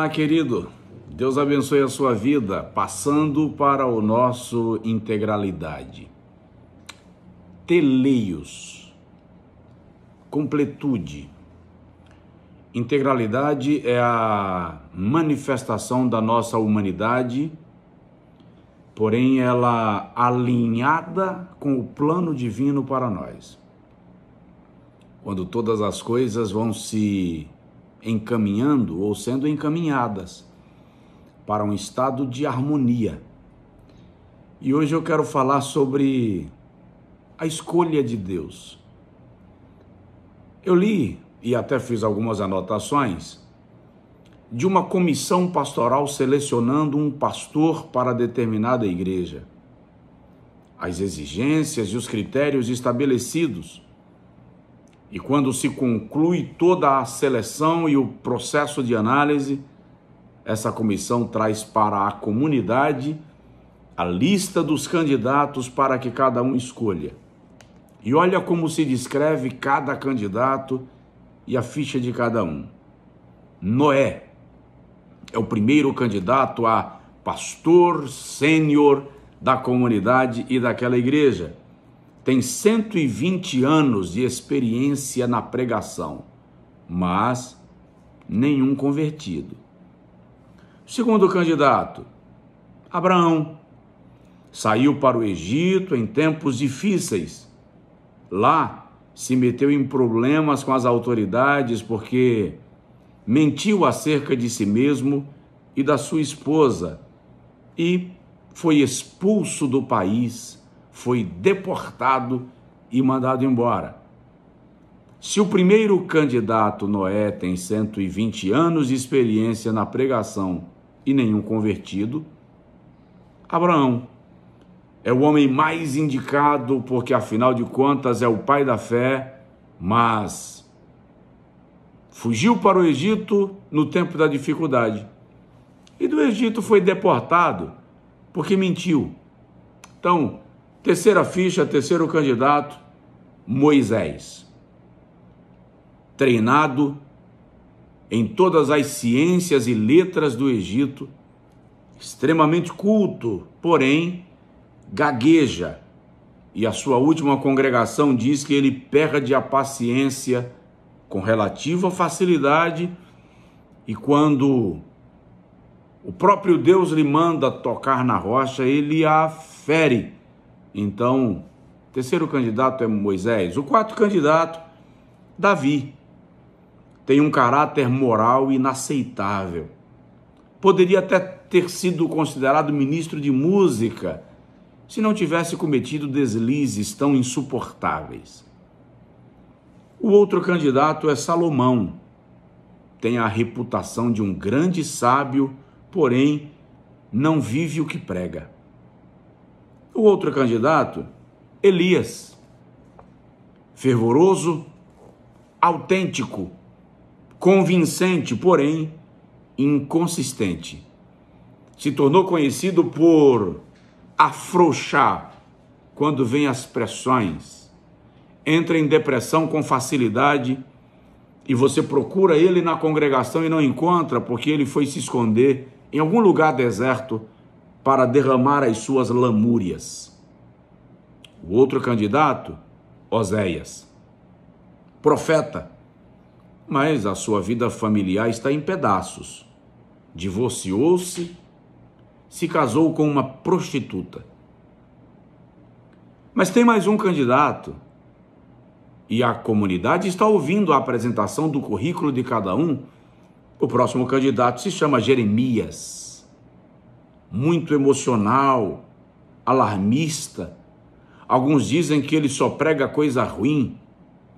Olá, querido. Deus abençoe a sua vida, passando para o nosso integralidade. Teleios. Completude. Integralidade é a manifestação da nossa humanidade, porém ela alinhada com o plano divino para nós. Quando todas as coisas vão se encaminhando ou sendo encaminhadas para um estado de harmonia. E hoje eu quero falar sobre a escolha de Deus. Eu li e até fiz algumas anotações de uma comissão pastoral selecionando um pastor para determinada igreja. As exigências e os critérios estabelecidos e quando se conclui toda a seleção e o processo de análise, essa comissão traz para a comunidade a lista dos candidatos para que cada um escolha. E olha como se descreve cada candidato e a ficha de cada um. Noé é o primeiro candidato a pastor sênior da comunidade e daquela igreja tem 120 anos de experiência na pregação, mas nenhum convertido. Segundo candidato, Abraão saiu para o Egito em tempos difíceis. Lá se meteu em problemas com as autoridades porque mentiu acerca de si mesmo e da sua esposa e foi expulso do país foi deportado e mandado embora. Se o primeiro candidato Noé tem 120 anos de experiência na pregação e nenhum convertido, Abraão é o homem mais indicado, porque afinal de contas é o pai da fé, mas fugiu para o Egito no tempo da dificuldade. E do Egito foi deportado porque mentiu. Então, Terceira ficha, terceiro candidato, Moisés. Treinado em todas as ciências e letras do Egito, extremamente culto, porém gagueja. E a sua última congregação diz que ele perde a paciência com relativa facilidade e quando o próprio Deus lhe manda tocar na rocha, ele a fere então, o terceiro candidato é Moisés. O quarto candidato, Davi. Tem um caráter moral inaceitável. Poderia até ter sido considerado ministro de música se não tivesse cometido deslizes tão insuportáveis. O outro candidato é Salomão. Tem a reputação de um grande sábio, porém não vive o que prega. O outro candidato, Elias, fervoroso, autêntico, convincente, porém inconsistente. Se tornou conhecido por afrouxar quando vem as pressões, entra em depressão com facilidade e você procura ele na congregação e não encontra porque ele foi se esconder em algum lugar deserto para derramar as suas lamúrias. O outro candidato, Oséias, profeta, mas a sua vida familiar está em pedaços. Divorciou-se, se casou com uma prostituta. Mas tem mais um candidato, e a comunidade está ouvindo a apresentação do currículo de cada um. O próximo candidato se chama Jeremias muito emocional, alarmista. Alguns dizem que ele só prega coisa ruim.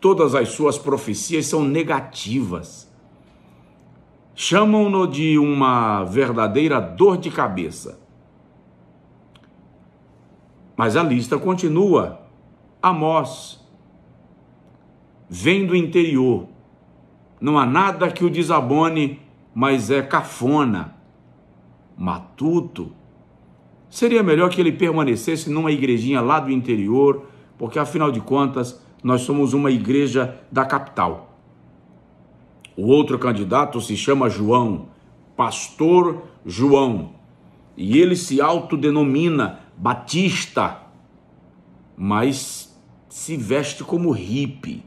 Todas as suas profecias são negativas. Chamam-no de uma verdadeira dor de cabeça. Mas a lista continua. Amós vem do interior. Não há nada que o desabone, mas é cafona matuto, seria melhor que ele permanecesse numa igrejinha lá do interior, porque afinal de contas nós somos uma igreja da capital. O outro candidato se chama João, pastor João, e ele se autodenomina batista, mas se veste como hippie.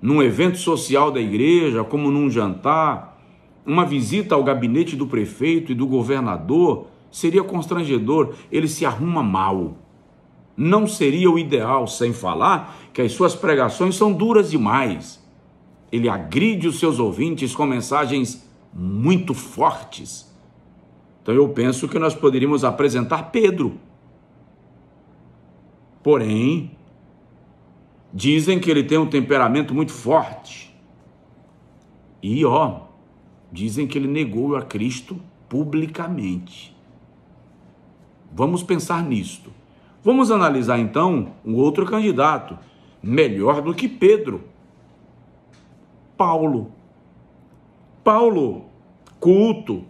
Num evento social da igreja, como num jantar, uma visita ao gabinete do prefeito e do governador seria constrangedor, ele se arruma mal. Não seria o ideal, sem falar que as suas pregações são duras demais. Ele agride os seus ouvintes com mensagens muito fortes. Então eu penso que nós poderíamos apresentar Pedro. Porém, dizem que ele tem um temperamento muito forte. E ó, Dizem que ele negou a Cristo publicamente. Vamos pensar nisto. Vamos analisar então um outro candidato, melhor do que Pedro. Paulo. Paulo, culto,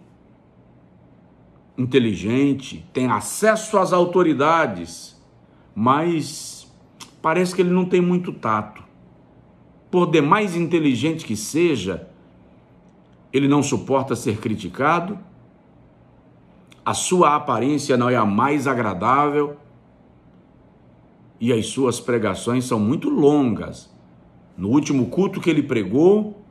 inteligente, tem acesso às autoridades, mas parece que ele não tem muito tato. Por demais inteligente que seja, ele não suporta ser criticado, a sua aparência não é a mais agradável e as suas pregações são muito longas. No último culto que ele pregou,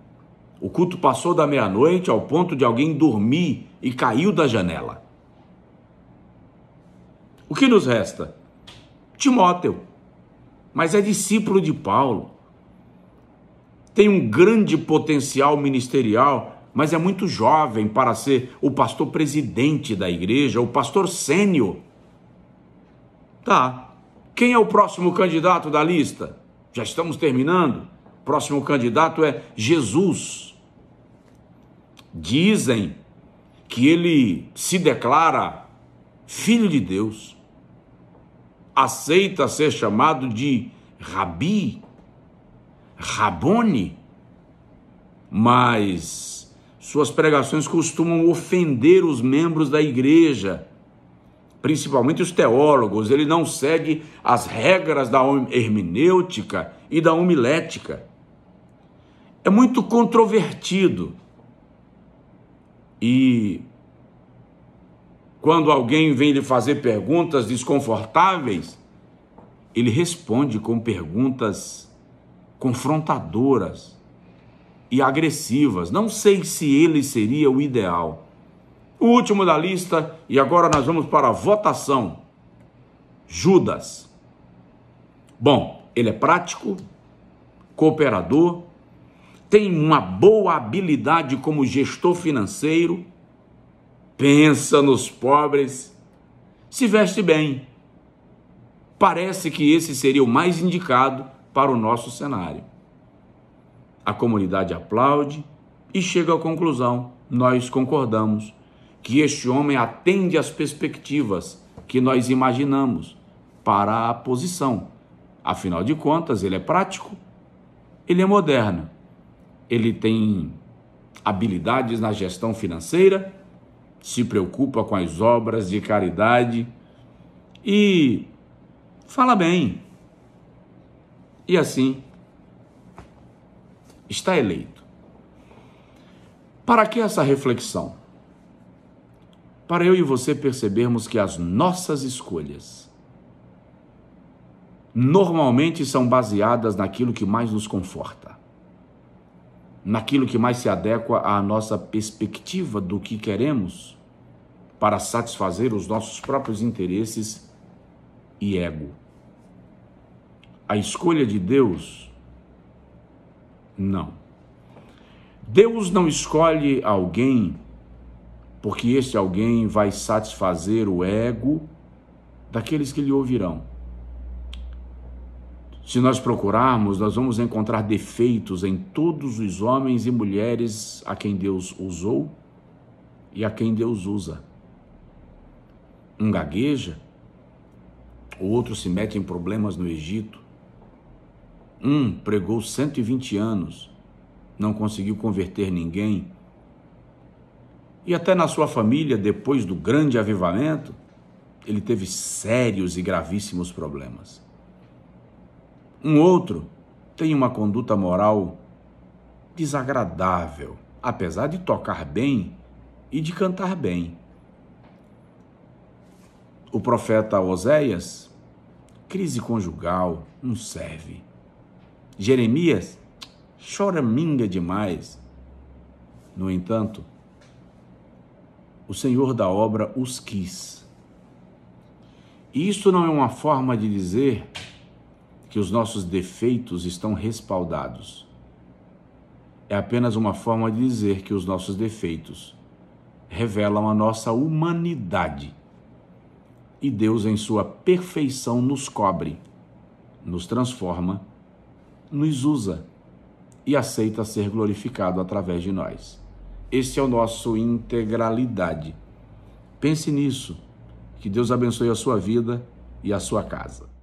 o culto passou da meia-noite ao ponto de alguém dormir e caiu da janela. O que nos resta? Timóteo, mas é discípulo de Paulo. Tem um grande potencial ministerial mas é muito jovem para ser o pastor presidente da igreja, o pastor sênior. Tá. Quem é o próximo candidato da lista? Já estamos terminando. Próximo candidato é Jesus. Dizem que ele se declara filho de Deus, aceita ser chamado de Rabi, Rabone, mas suas pregações costumam ofender os membros da igreja, principalmente os teólogos. Ele não segue as regras da hermenêutica e da homilética. É muito controvertido. E quando alguém vem lhe fazer perguntas desconfortáveis, ele responde com perguntas confrontadoras e agressivas. Não sei se ele seria o ideal. O último da lista, e agora nós vamos para a votação. Judas. Bom, ele é prático, cooperador, tem uma boa habilidade como gestor financeiro, pensa nos pobres, se veste bem. Parece que esse seria o mais indicado para o nosso cenário. A comunidade aplaude e chega à conclusão: nós concordamos que este homem atende às perspectivas que nós imaginamos para a posição. Afinal de contas, ele é prático, ele é moderno, ele tem habilidades na gestão financeira, se preocupa com as obras de caridade e fala bem. E assim está eleito. Para que essa reflexão? Para eu e você percebermos que as nossas escolhas normalmente são baseadas naquilo que mais nos conforta, naquilo que mais se adequa à nossa perspectiva do que queremos para satisfazer os nossos próprios interesses e ego. A escolha de Deus não. Deus não escolhe alguém porque este alguém vai satisfazer o ego daqueles que lhe ouvirão. Se nós procurarmos, nós vamos encontrar defeitos em todos os homens e mulheres a quem Deus usou e a quem Deus usa. Um gagueja, o outro se mete em problemas no Egito, um pregou 120 anos, não conseguiu converter ninguém. E até na sua família, depois do grande avivamento, ele teve sérios e gravíssimos problemas. Um outro tem uma conduta moral desagradável, apesar de tocar bem e de cantar bem. O profeta Oséias, crise conjugal não serve. Jeremias choraminga demais. No entanto, o Senhor da obra os quis. Isso não é uma forma de dizer que os nossos defeitos estão respaldados. É apenas uma forma de dizer que os nossos defeitos revelam a nossa humanidade. E Deus, em sua perfeição, nos cobre, nos transforma nos usa e aceita ser glorificado através de nós. Este é o nosso integralidade. Pense nisso. Que Deus abençoe a sua vida e a sua casa.